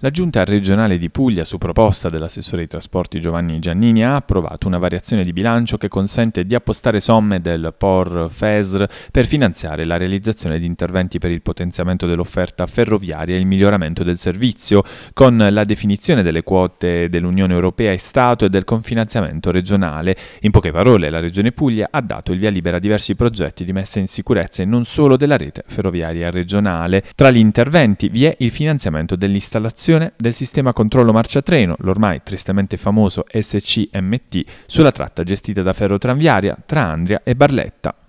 La Giunta regionale di Puglia, su proposta dell'assessore ai trasporti Giovanni Giannini, ha approvato una variazione di bilancio che consente di appostare somme del POR FESR per finanziare la realizzazione di interventi per il potenziamento dell'offerta ferroviaria e il miglioramento del servizio, con la definizione delle quote dell'Unione Europea e Stato e del confinanziamento regionale. In poche parole, la Regione Puglia ha dato il via libera a diversi progetti di messa in sicurezza e non solo della rete ferroviaria regionale. Tra gli interventi vi è il finanziamento dell'installazione applicazione del sistema controllo marcia treno, l'ormai tristemente famoso SCMT, sulla tratta gestita da Ferrotranviaria tra Andria e Barletta.